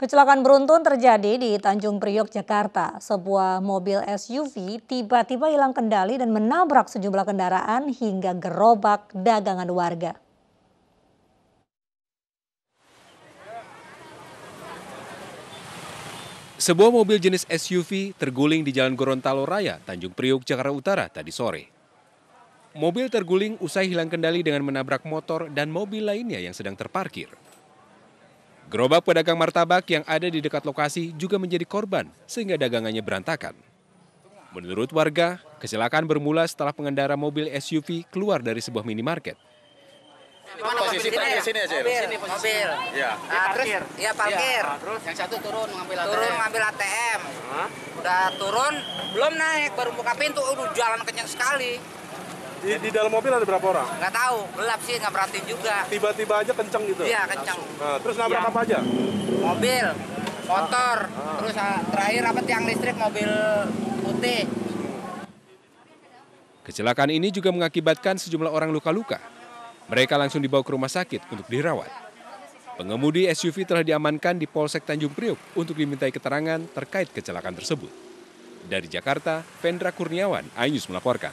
Kecelakaan beruntun terjadi di Tanjung Priok, Jakarta. Sebuah mobil SUV tiba-tiba hilang kendali dan menabrak sejumlah kendaraan hingga gerobak dagangan warga. Sebuah mobil jenis SUV terguling di Jalan Gorontalo Raya, Tanjung Priok, Jakarta Utara tadi sore. Mobil terguling usai hilang kendali dengan menabrak motor dan mobil lainnya yang sedang terparkir. Gerobak pedagang martabak yang ada di dekat lokasi juga menjadi korban sehingga dagangannya berantakan. Menurut warga, kecelakaan bermula setelah pengendara mobil SUV keluar dari sebuah minimarket. Posisi parkir sini aja. Mobil. Sini posisi. Mobil. Ya. Nah, terus ya parkir. Ya, terus yang satu turun ngambil ATM. Turun ngambil ATM. Hah? Udah turun, belum naik, baru buka pintu, udah jalan kenceng sekali. Di, di dalam mobil ada berapa orang? Nggak tahu, gelap sih, nggak perhatiin juga. Tiba-tiba aja kenceng gitu? Iya, kenceng. Nah, terus nabrak ya. apa aja? Mobil, motor, ah. Ah. terus ah, terakhir apa tiang listrik mobil putih. Kecelakaan ini juga mengakibatkan sejumlah orang luka-luka. Mereka langsung dibawa ke rumah sakit untuk dirawat. Pengemudi SUV telah diamankan di Polsek Tanjung Priuk untuk dimintai keterangan terkait kecelakaan tersebut. Dari Jakarta, Vendra Kurniawan, Ainus melaporkan.